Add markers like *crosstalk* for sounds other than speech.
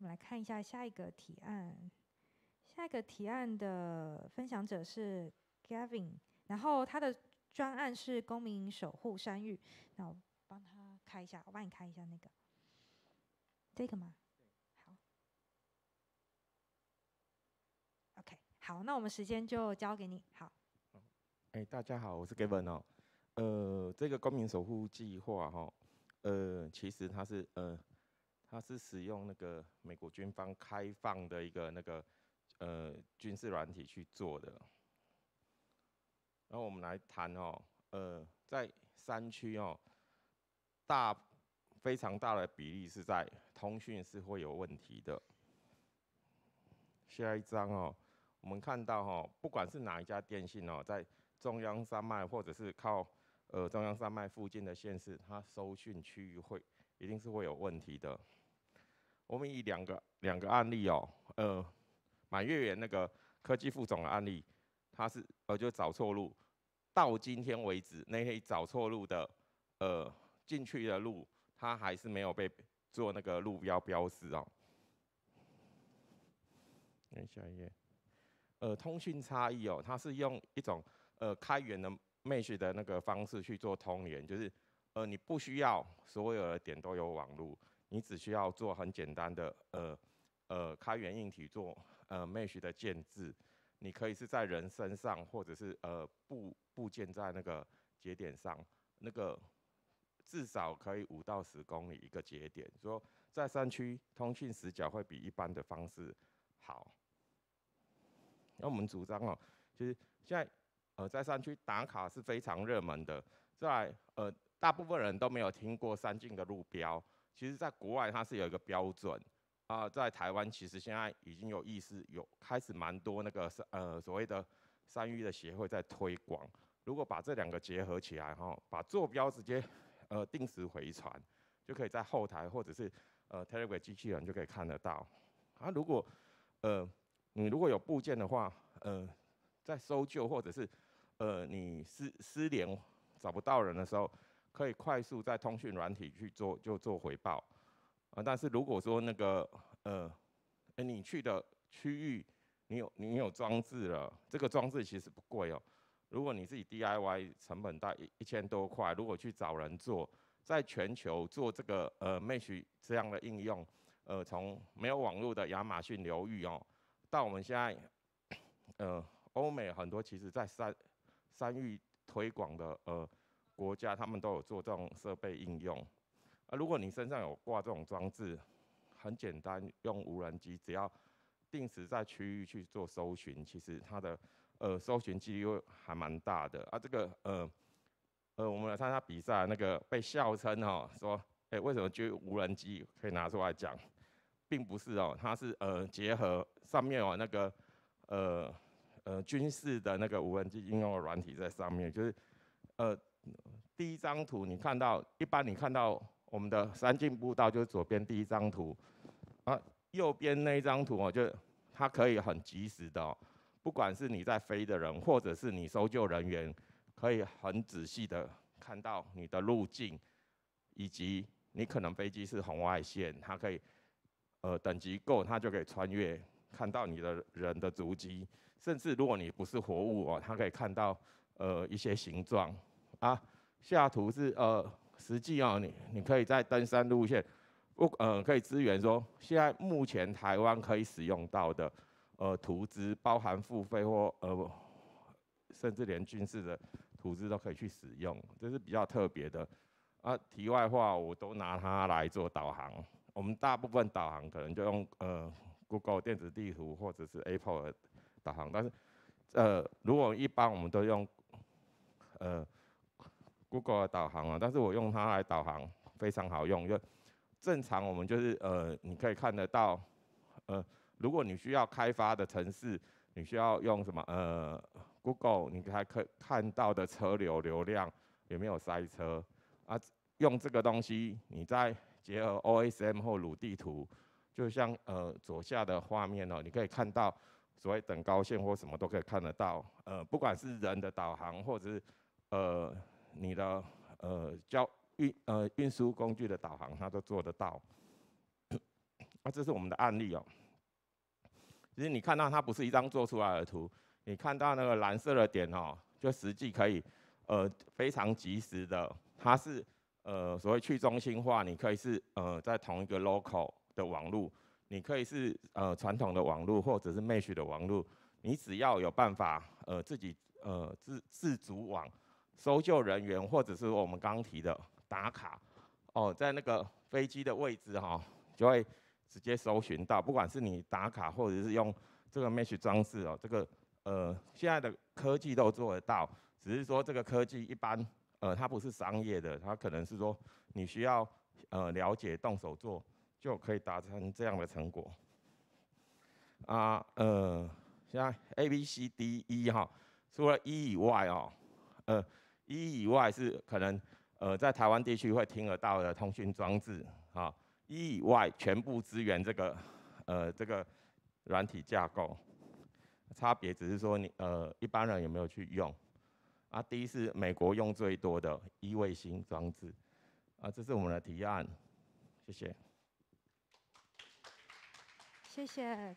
我们来看一下下一个提案。下一个提案的分享者是 Gavin，然后他的专案是公民守护山域。那我帮他开一下，我帮你开一下那个，这个吗？好，OK，好，那我们时间就交给你。好，哎，大家好，我是 Gavin 哦。呃，这个公民守护计划哈，呃，其实它是呃。它是使用那个美国军方开放的一个那个呃军事软体去做的。然后我们来谈哦，呃，在山区哦，大非常大的比例是在通讯是会有问题的。下一张哦，我们看到哦，不管是哪一家电信哦，在中央山脉或者是靠呃中央山脉附近的县市，它收讯区域会一定是会有问题的。我们以两个两个案例哦，呃，满月圆那个科技副总的案例，他是呃就找错路，到今天为止，那些找错路的呃进去的路，他还是没有被做那个路标标示哦。看下一页，呃，通讯差异哦，它是用一种呃开源的 Mesh 的那个方式去做通源，就是呃你不需要所有的点都有网络。你只需要做很简单的，呃，呃，开源硬体做呃 mesh 的建制，你可以是在人身上，或者是呃部部件在那个节点上，那个至少可以五到十公里一个节点，说在山区通讯死角会比一般的方式好。那我们主张哦，就是现在呃在山区打卡是非常热门的，在呃大部分人都没有听过山径的路标。其实，在国外它是有一个标准，啊，在台湾其实现在已经有意识有开始蛮多那个三呃所谓的三一的协会在推广。如果把这两个结合起来哈，把坐标直接呃定时回传，就可以在后台或者是呃 Telegram 机器人就可以看得到。啊，如果呃你如果有部件的话，呃在搜救或者是呃你失失联找不到人的时候。可以快速在通讯软体去做，就做回报，啊，但是如果说那个呃，你去的区域，你有你有装置了，这个装置其实不贵哦。如果你自己 DIY，成本大概一一千多块。如果去找人做，在全球做这个呃 Mesh 这样的应用，呃，从没有网络的亚马逊流域哦，到我们现在呃欧美很多，其实在三三域推广的呃。国家他们都有做这种设备应用，啊，如果你身上有挂这种装置，很简单，用无人机，只要定时在区域去做搜寻，其实它的呃搜寻几率还蛮大的啊。这个呃呃，我们来参加比赛，那个被笑称哦，说哎为什么就无人机可以拿出来讲，并不是哦，它是呃结合上面哦那个呃呃军事的那个无人机应用的软体在上面，就是呃。第一张图，你看到一般你看到我们的三进步道，就是左边第一张图啊，右边那一张图哦，就它可以很及时的，不管是你在飞的人，或者是你搜救人员，可以很仔细的看到你的路径，以及你可能飞机是红外线，它可以呃等级够，它就可以穿越，看到你的人的足迹，甚至如果你不是活物哦，它可以看到呃一些形状。啊，下图是呃，实际哦，你你可以在登山路线，不呃，可以支援说，现在目前台湾可以使用到的，呃，图资包含付费或呃，甚至连军事的图资都可以去使用，这是比较特别的。啊，题外话，我都拿它来做导航。我们大部分导航可能就用呃，Google 电子地图或者是 Apple 导航，但是呃，如果一般我们都用呃。Google 的导航啊，但是我用它来导航非常好用，因为正常我们就是呃，你可以看得到，呃，如果你需要开发的城市，你需要用什么呃 Google，你还可以看到的车流流量有没有塞车啊？用这个东西，你再结合 OSM 或鲁地图，就像呃左下的画面哦，你可以看到所谓等高线或什么都可以看得到，呃，不管是人的导航或者是呃。你的呃交运呃运输工具的导航，它都做得到。那 *coughs* 这是我们的案例哦。其实你看到它不是一张做出来的图，你看到那个蓝色的点哦，就实际可以呃非常及时的，它是呃所谓去中心化，你可以是呃在同一个 local 的网路，你可以是呃传统的网络，或者是 mesh 的网络，你只要有办法呃自己呃自自主网。搜救人员，或者是我们刚提的打卡，哦，在那个飞机的位置哈，就会直接搜寻到。不管是你打卡，或者是用这个 Mesh 装置哦，这个呃，现在的科技都做得到。只是说这个科技一般，呃，它不是商业的，它可能是说你需要呃了解动手做就可以达成这样的成果。啊，呃，在 A B C D E 哈，除了 E 以外哦，呃。一以外是可能，呃，在台湾地区会听得到的通讯装置，啊，一以外全部支援这个，呃，这个软体架构，差别只是说你，呃，一般人有没有去用，啊，第一是美国用最多的，一卫星装置，啊，这是我们的提案，谢谢，谢谢。